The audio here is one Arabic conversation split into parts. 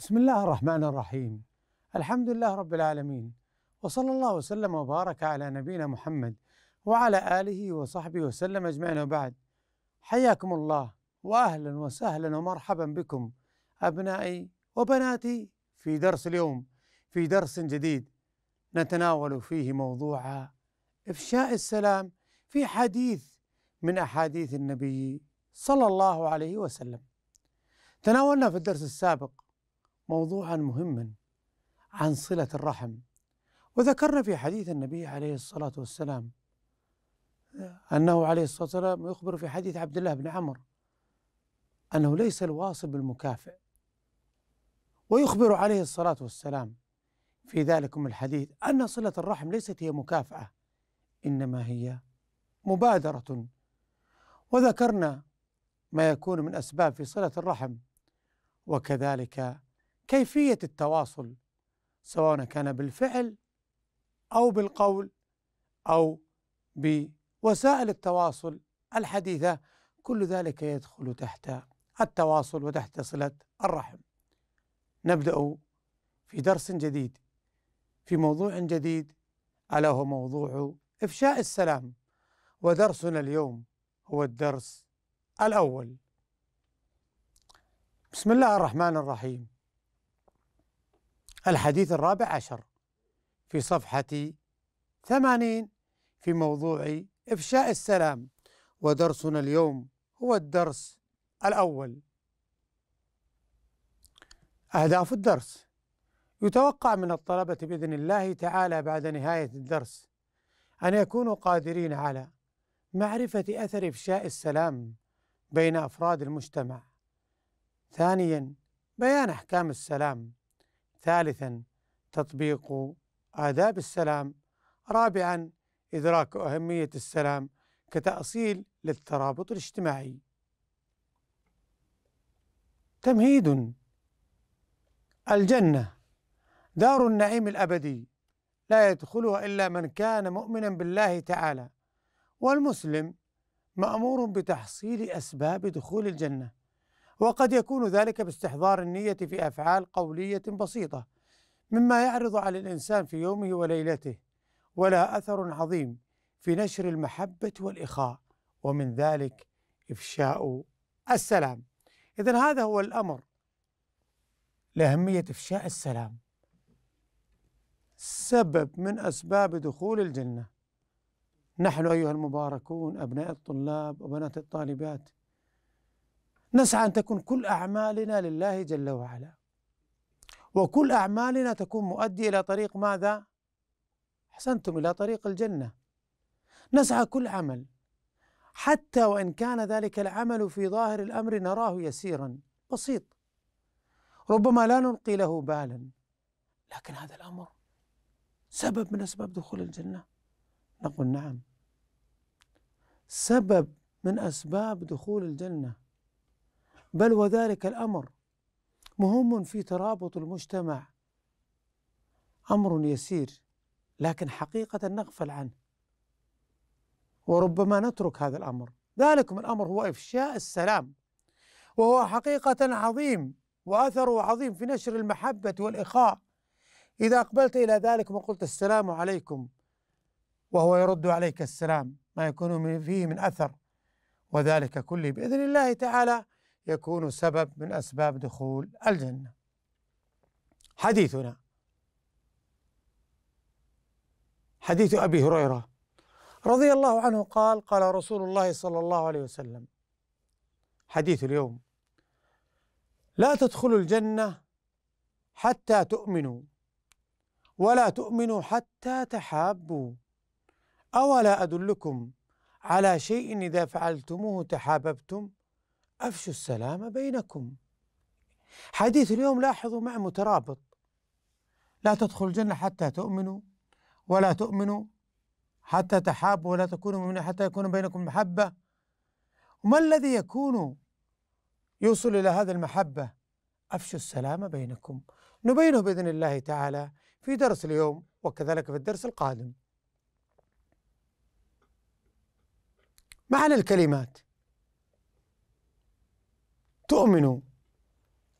بسم الله الرحمن الرحيم الحمد لله رب العالمين وصلى الله وسلم وبارك على نبينا محمد وعلى آله وصحبه وسلم أجمعين وبعد حياكم الله وأهلا وسهلا ومرحبا بكم أبنائي وبناتي في درس اليوم في درس جديد نتناول فيه موضوع إفشاء السلام في حديث من أحاديث النبي صلى الله عليه وسلم تناولنا في الدرس السابق موضوعا مهما عن صله الرحم وذكرنا في حديث النبي عليه الصلاه والسلام انه عليه الصلاه والسلام يخبر في حديث عبد الله بن عمر انه ليس الواصل بالمكافئ ويخبر عليه الصلاه والسلام في ذلكم الحديث ان صله الرحم ليست هي مكافاه انما هي مبادره وذكرنا ما يكون من اسباب في صله الرحم وكذلك كيفية التواصل سواء كان بالفعل أو بالقول أو بوسائل التواصل الحديثة كل ذلك يدخل تحت التواصل وتحت صلة الرحم نبدأ في درس جديد في موضوع جديد ألا هو موضوع إفشاء السلام ودرسنا اليوم هو الدرس الأول بسم الله الرحمن الرحيم الحديث الرابع عشر في صفحة ثمانين في موضوع إفشاء السلام ودرسنا اليوم هو الدرس الأول أهداف الدرس يتوقع من الطلبة بإذن الله تعالى بعد نهاية الدرس أن يكونوا قادرين على معرفة أثر إفشاء السلام بين أفراد المجتمع ثانيا بيان أحكام السلام ثالثا تطبيق آداب السلام رابعا إدراك أهمية السلام كتأصيل للترابط الاجتماعي تمهيد الجنة دار النعيم الأبدي لا يدخلها إلا من كان مؤمنا بالله تعالى والمسلم مأمور بتحصيل أسباب دخول الجنة وقد يكون ذلك باستحضار النية في أفعال قولية بسيطة مما يعرض على الإنسان في يومه وليلته ولا أثر عظيم في نشر المحبة والإخاء ومن ذلك إفشاء السلام إذا هذا هو الأمر لأهمية إفشاء السلام سبب من أسباب دخول الجنة نحن أيها المباركون أبناء الطلاب وبنات الطالبات نسعى أن تكون كل أعمالنا لله جل وعلا وكل أعمالنا تكون مؤدية إلى طريق ماذا؟ أحسنتم إلى طريق الجنة نسعى كل عمل حتى وإن كان ذلك العمل في ظاهر الأمر نراه يسيرا بسيط ربما لا نلقي له بالا لكن هذا الأمر سبب من أسباب دخول الجنة نقول نعم سبب من أسباب دخول الجنة بل وذلك الامر مهم في ترابط المجتمع امر يسير لكن حقيقه نغفل عنه وربما نترك هذا الامر ذلكم الامر هو افشاء السلام وهو حقيقه عظيم واثره عظيم في نشر المحبه والاخاء اذا اقبلت الى ذلك وقلت السلام عليكم وهو يرد عليك السلام ما يكون فيه من اثر وذلك كله باذن الله تعالى يكون سبب من أسباب دخول الجنة حديثنا حديث أبي هريرة رضي الله عنه قال قال رسول الله صلى الله عليه وسلم حديث اليوم لا تدخلوا الجنة حتى تؤمنوا ولا تؤمنوا حتى تحابوا أولا أدلكم على شيء إذا فعلتموه تحاببتم أفشوا السلام بينكم حديث اليوم لاحظوا مع مترابط لا تدخل الجنة حتى تؤمنوا ولا تؤمنوا حتى تحابوا ولا تكونوا مؤمنين حتى يكون بينكم محبة وما الذي يكون يوصل إلى هذه المحبة أفشوا السلام بينكم نبينه بإذن الله تعالى في درس اليوم وكذلك في الدرس القادم معنى الكلمات تؤمن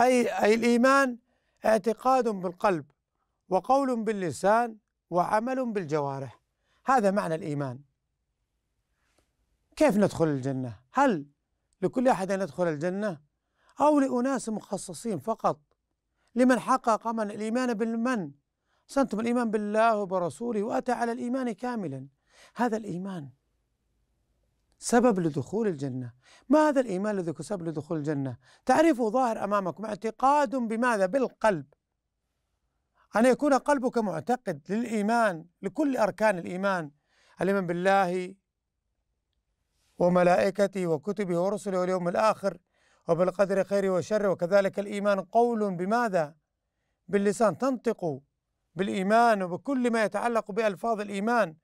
أي أي الإيمان اعتقاد بالقلب وقول باللسان وعمل بالجوارح هذا معنى الإيمان كيف ندخل الجنة؟ هل لكل أحد أن يدخل الجنة؟ أو لأناس مخصصين فقط لمن حقق من الإيمان بالمن سنتم الإيمان بالله وبرسوله وأتى على الإيمان كاملا هذا الإيمان سبب لدخول الجنة ما هذا الإيمان الذي سبب لدخول الجنة تعرفه ظاهر أمامكم اعتقاد بماذا بالقلب أن يكون قلبك معتقد للإيمان لكل أركان الإيمان الإيمان بالله وملائكته وكتبه ورسله واليوم الآخر وبالقدر خيره وشره وكذلك الإيمان قول بماذا باللسان تنطق بالإيمان وبكل ما يتعلق بألفاظ الإيمان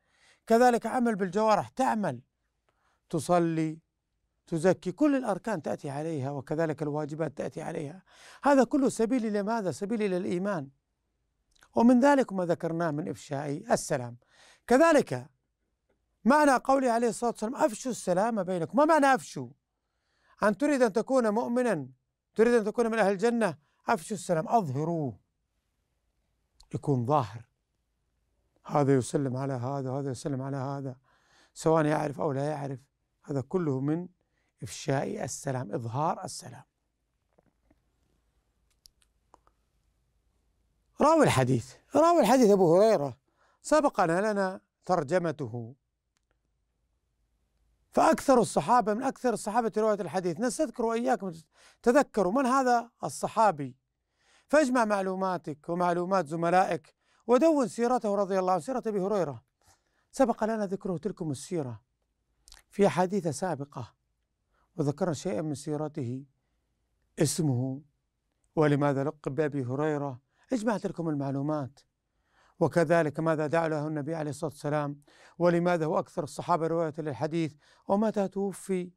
كذلك عمل بالجوارح تعمل تصلي تزكي كل الأركان تأتي عليها وكذلك الواجبات تأتي عليها هذا كله سبيل إلى ماذا؟ سبيل إلى الإيمان ومن ذلك ما ذكرناه من إفشاء السلام كذلك معنى قوله عليه الصلاة والسلام أفشوا السلام بينكم ما معنى أفشوا؟ أن تريد أن تكون مؤمنا تريد أن تكون من أهل الجنة أفشوا السلام أظهروه يكون ظاهر هذا يسلم على هذا هذا يسلم على هذا سواء يعرف أو لا يعرف هذا كله من إفشاء السلام إظهار السلام راوي الحديث راوي الحديث أبو هريرة سبقنا لنا ترجمته فأكثر الصحابة من أكثر الصحابة رواية الحديث نستذكر وإياكم تذكروا من هذا الصحابي فاجمع معلوماتك ومعلومات زملائك ودون سيرته رضي الله عنه سيرة أبي هريرة سبق لنا ذكره تلكم السيرة في أحاديث سابقة وذكر شيئا من سيرته اسمه ولماذا لقب بأبي هريرة اجمع لكم المعلومات وكذلك ماذا دعا له النبي عليه الصلاة والسلام ولماذا هو أكثر الصحابة رواية للحديث ومتى توفي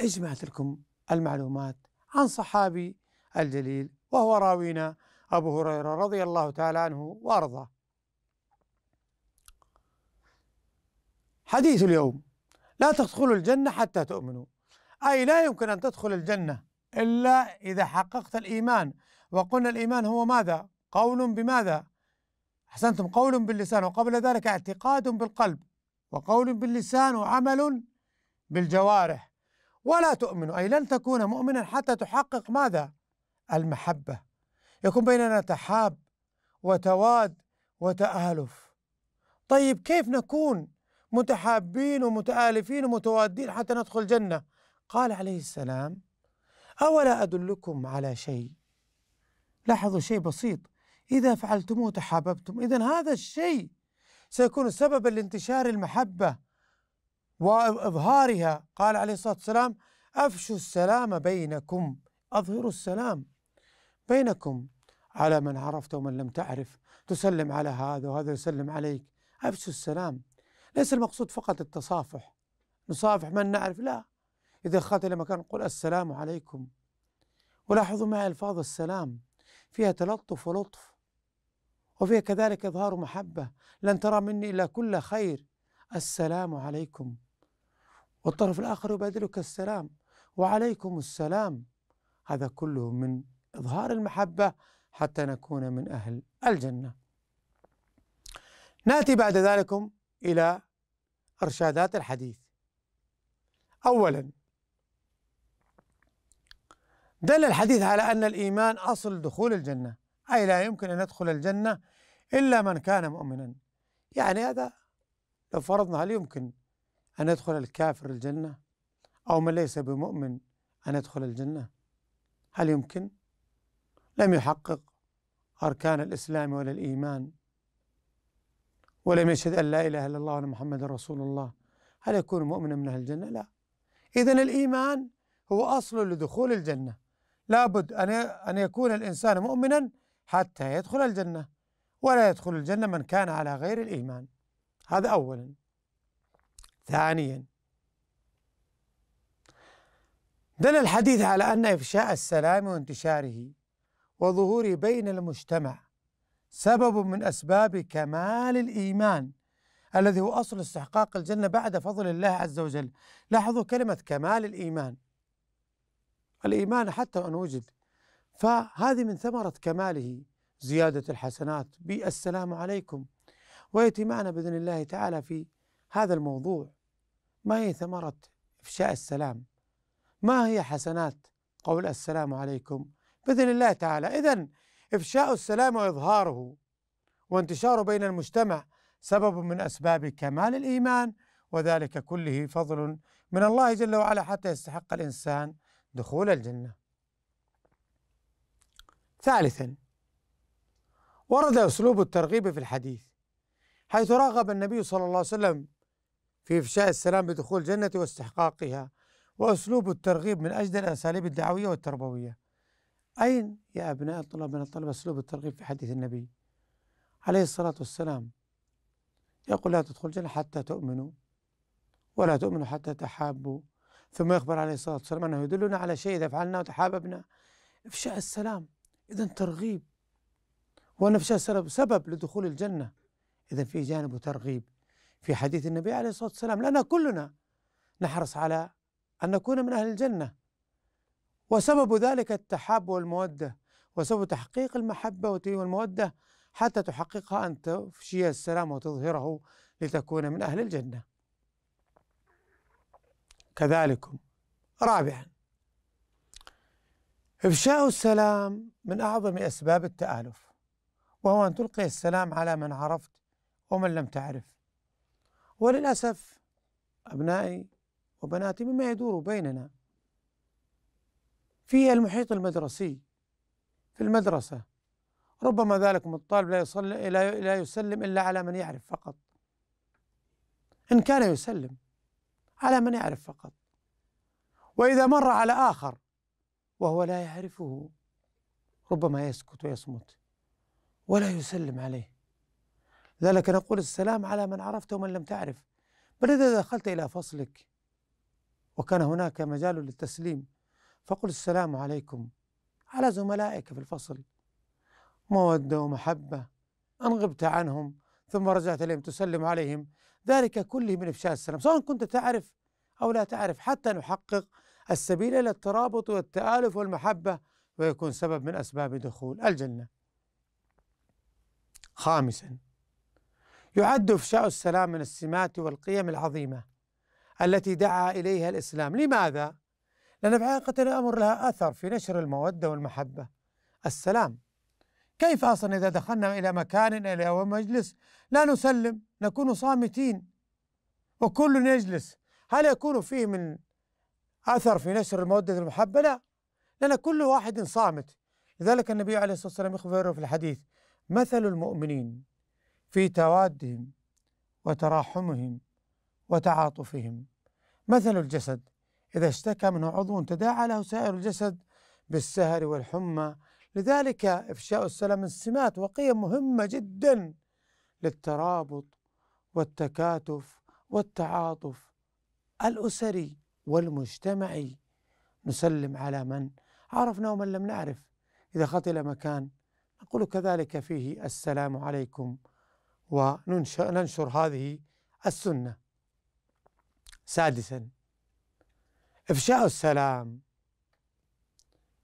اجمع لكم المعلومات عن صحابي الجليل وهو راوينا أبو هريرة رضي الله تعالى عنه وأرضاه حديث اليوم لا تدخلوا الجنة حتى تؤمنوا أي لا يمكن أن تدخل الجنة إلا إذا حققت الإيمان وقلنا الإيمان هو ماذا؟ قول بماذا؟ أحسنتم قول باللسان وقبل ذلك اعتقاد بالقلب وقول باللسان وعمل بالجوارح ولا تؤمن أي لن تكون مؤمنا حتى تحقق ماذا؟ المحبة يكون بيننا تحاب وتواد وتآلف طيب كيف نكون متحابين ومتآلفين ومتوادين حتى ندخل الجنة قال عليه السلام أولا أدلكم على شيء لاحظوا شيء بسيط إذا فعلتموه تحاببتم إذا هذا الشيء سيكون سببا لانتشار المحبة وإظهارها قال عليه الصلاة والسلام أفشوا السلام بينكم أظهروا السلام بينكم على من عرفت ومن لم تعرف تسلم على هذا وهذا يسلم عليك أفشوا السلام ليس المقصود فقط التصافح نصافح من نعرف لا إذا دخلت إلى مكان قل السلام عليكم ولاحظوا معي ألفاظ السلام فيها تلطف ولطف وفيها كذلك إظهار محبة لن ترى مني إلا كل خير السلام عليكم والطرف الآخر يبادلك السلام وعليكم السلام هذا كله من إظهار المحبة حتى نكون من أهل الجنة نأتي بعد ذلك إلى إرشادات الحديث أولا دل الحديث على أن الإيمان أصل دخول الجنة أي لا يمكن أن يدخل الجنة إلا من كان مؤمنا يعني هذا لو فرضنا هل يمكن أن يدخل الكافر الجنة أو من ليس بمؤمن أن يدخل الجنة هل يمكن؟ لم يحقق أركان الإسلام ولا الإيمان ولم يشهد أن لا إله إلا الله وأن محمد رسول الله هل يكون مؤمنا من أهل الجنة؟ لا إذا الإيمان هو أصل لدخول الجنة لابد أن أن يكون الإنسان مؤمنا حتى يدخل الجنة ولا يدخل الجنة من كان على غير الإيمان هذا أولا ثانيا دل الحديث على أن إفشاء السلام وانتشاره وظهوره بين المجتمع سبب من اسباب كمال الايمان الذي هو اصل استحقاق الجنه بعد فضل الله عز وجل لاحظوا كلمه كمال الايمان الايمان حتى وان وجد فهذه من ثمره كماله زياده الحسنات بالسلام عليكم وياتي معنا باذن الله تعالى في هذا الموضوع ما هي ثمره افشاء السلام ما هي حسنات قول السلام عليكم باذن الله تعالى اذا إفشاء السلام وإظهاره وانتشاره بين المجتمع سبب من أسباب كمال الإيمان وذلك كله فضل من الله جل وعلا حتى يستحق الإنسان دخول الجنة. ثالثا ورد أسلوب الترغيب في الحديث حيث رغب النبي صلى الله عليه وسلم في إفشاء السلام بدخول الجنة واستحقاقها وأسلوب الترغيب من أجل الأساليب الدعوية والتربوية أين يا أبناء الطلاب من الطلبة أسلوب الترغيب في حديث النبي عليه الصلاة والسلام يقول لا تدخل الجنة حتى تؤمنوا ولا تؤمنوا حتى تحابوا ثم يخبر عليه الصلاة والسلام أنه يدلنا على شيء إذا فعلناه تحاببنا إفشاء السلام إذا ترغيب وأن إفشاء السلام سبب لدخول الجنة إذا في جانب ترغيب في حديث النبي عليه الصلاة والسلام لأن كلنا نحرص على أن نكون من أهل الجنة وسبب ذلك التحاب والمودة وسبب تحقيق المحبة والمودة حتى تحققها أن تفشي السلام وتظهره لتكون من أهل الجنة كذلكم رابعا إفشاء السلام من أعظم أسباب التآلف وهو أن تلقي السلام على من عرفت ومن لم تعرف وللأسف أبنائي وبناتي مما يدور بيننا في المحيط المدرسي في المدرسة ربما ذلك الطالب لا يصلي لا يسلم إلا على من يعرف فقط إن كان يسلم على من يعرف فقط وإذا مر على آخر وهو لا يعرفه ربما يسكت ويصمت ولا يسلم عليه لذلك نقول السلام على من عرفته ومن لم تعرف بل إذا دخلت إلى فصلك وكان هناك مجال للتسليم فقل السلام عليكم على زملائك في الفصل مودة ومحبة أن غبت عنهم ثم رجعت إليهم تسلم عليهم ذلك كله من إفشاء السلام سواء كنت تعرف أو لا تعرف حتى نحقق السبيل إلى الترابط والتآلف والمحبة ويكون سبب من أسباب دخول الجنة خامسا يعد إفشاء السلام من السمات والقيم العظيمة التي دعا إليها الإسلام لماذا؟ لأن حقيقة الأمر لها أثر في نشر المودة والمحبة السلام كيف أصلا إذا دخلنا إلى مكان إلى مجلس لا نسلم نكون صامتين وكل يجلس هل يكون فيه من أثر في نشر المودة والمحبة لا لأن كل واحد صامت لذلك النبي عليه الصلاة والسلام يخبره في الحديث مثل المؤمنين في توادهم وتراحمهم وتعاطفهم مثل الجسد إذا اشتكى منه عضو تداعى له سائر الجسد بالسهر والحمى لذلك إفشاء السلام من سمات وقيم مهمة جدا للترابط والتكاتف والتعاطف الأسري والمجتمعي نسلم على من عرفنا ومن لم نعرف إذا خطل مكان نقول كذلك فيه السلام عليكم وننشر هذه السنة سادساً إفشاء السلام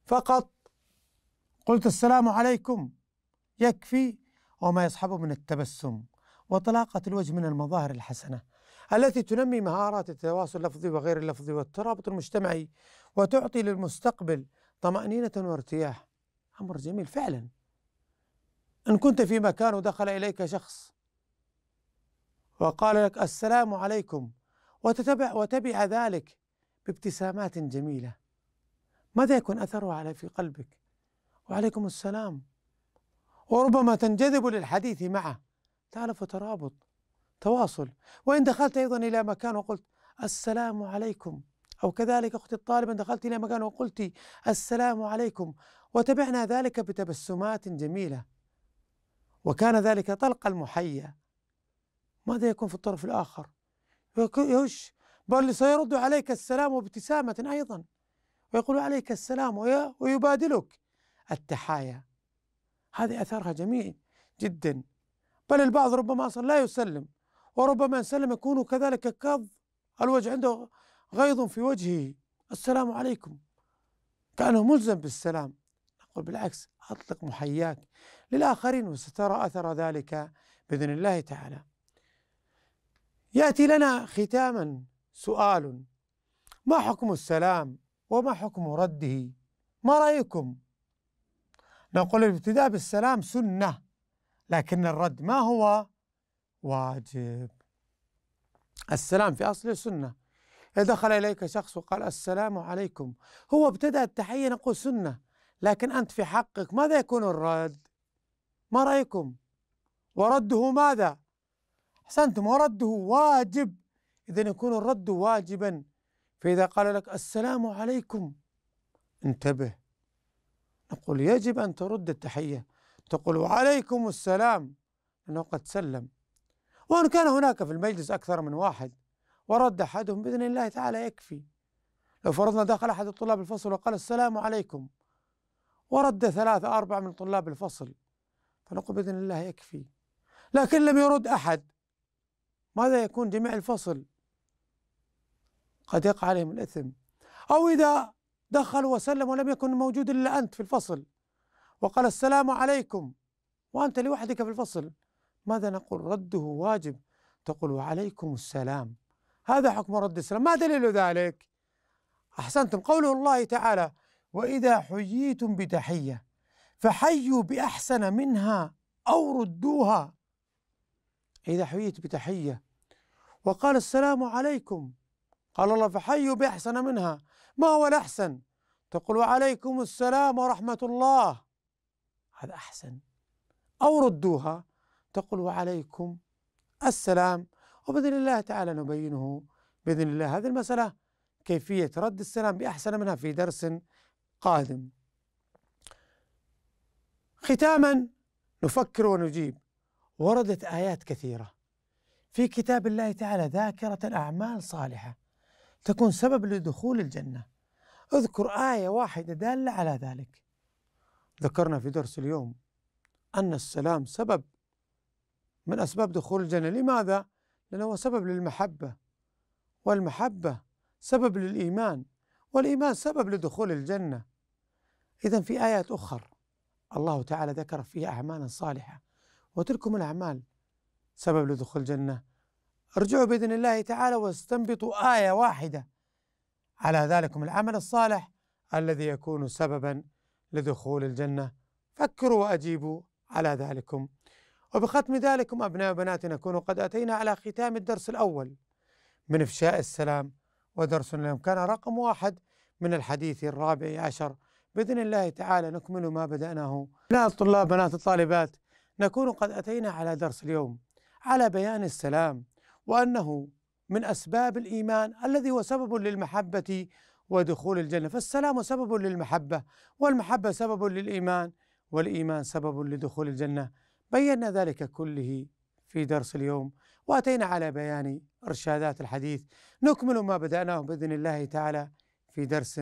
فقط قلت السلام عليكم يكفي وما يصحبه من التبسم وطلاقة الوجه من المظاهر الحسنة التي تنمي مهارات التواصل اللفظي وغير اللفظي والترابط المجتمعي وتعطي للمستقبل طمأنينة وارتياح أمر جميل فعلا إن كنت في مكان ودخل إليك شخص وقال لك السلام عليكم وتتبع وتبع ذلك بابتسامات جميلة ماذا يكون أثرها على في قلبك وعليكم السلام وربما تنجذب للحديث معه تعرف ترابط تواصل وإن دخلت أيضا إلى مكان وقلت السلام عليكم أو كذلك أختي الطالبة إن دخلت إلى مكان وقلت السلام عليكم وتبعنا ذلك بتبسمات جميلة وكان ذلك طلق المحيه ماذا يكون في الطرف الآخر يهش بل سيرد عليك السلام وابتسامة أيضا ويقول عليك السلام ويبادلك التحايا هذه أثرها جميل جدا بل البعض ربما أصلا لا يسلم وربما إن سلم يكون كذلك كظ الوجه عنده غيظ في وجهه السلام عليكم كأنه ملزم بالسلام نقول بالعكس أطلق محياك للآخرين وسترى أثر ذلك بإذن الله تعالى يأتي لنا ختاما سؤال ما حكم السلام وما حكم رده ما رايكم نقول الابتداء بالسلام سنه لكن الرد ما هو واجب السلام في اصله سنه اذا دخل اليك شخص وقال السلام عليكم هو ابتدا التحيه نقول سنه لكن انت في حقك ماذا يكون الرد ما رايكم ورده ماذا احسنتم ورده واجب إذا يكون الرد واجبا فإذا قال لك السلام عليكم انتبه نقول يجب أن ترد التحية تقول وعليكم السلام أنه قد سلم وإن كان هناك في المجلس أكثر من واحد ورد أحدهم بإذن الله تعالى يكفي لو فرضنا دخل أحد الطلاب الفصل وقال السلام عليكم ورد ثلاثة أربعة من طلاب الفصل فنقول بإذن الله يكفي لكن لم يرد أحد ماذا يكون جميع الفصل قد يقع عليهم الإثم أو إذا دخل وسلم ولم يكن موجود إلا أنت في الفصل وقال السلام عليكم وأنت لوحدك في الفصل ماذا نقول رده واجب تقول وعليكم السلام هذا حكم رد السلام ما دليل ذلك أحسنتم قوله الله تعالى وإذا حييتم بتحية فحيوا بأحسن منها أو ردوها إذا حييت بتحية وقال السلام عليكم قال الله فحيوا بأحسن منها ما هو الأحسن تقول وعليكم السلام ورحمة الله هذا أحسن أو ردوها تقول وعليكم السلام وبإذن الله تعالى نبينه بإذن الله هذه المسألة كيفية رد السلام بأحسن منها في درس قادم ختاما نفكر ونجيب وردت آيات كثيرة في كتاب الله تعالى ذاكرة الأعمال صالحة تكون سبب لدخول الجنة اذكر آية واحدة دالة على ذلك ذكرنا في درس اليوم أن السلام سبب من أسباب دخول الجنة لماذا؟ لأنه هو سبب للمحبة والمحبة سبب للإيمان والإيمان سبب لدخول الجنة إذا في آيات أخرى الله تعالى ذكر فيها أعمالا صالحة وتلكم الأعمال سبب لدخول الجنة ارجعوا باذن الله تعالى واستنبطوا ايه واحده على ذلكم العمل الصالح الذي يكون سببا لدخول الجنه فكروا واجيبوا على ذلكم وبختم ذلكم ابناء وبنات نكون قد اتينا على ختام الدرس الاول من افشاء السلام ودرس اليوم كان رقم واحد من الحديث الرابع عشر باذن الله تعالى نكمل ما بداناه لا الطلاب بنات الطالبات نكون قد اتينا على درس اليوم على بيان السلام وانه من اسباب الايمان الذي هو سبب للمحبه ودخول الجنه فالسلام سبب للمحبه والمحبه سبب للايمان والايمان سبب لدخول الجنه بينا ذلك كله في درس اليوم واتينا على بيان ارشادات الحديث نكمل ما بداناه باذن الله تعالى في درس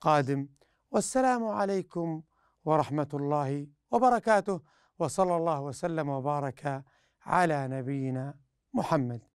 قادم والسلام عليكم ورحمه الله وبركاته وصلى الله وسلم وبارك على نبينا محمد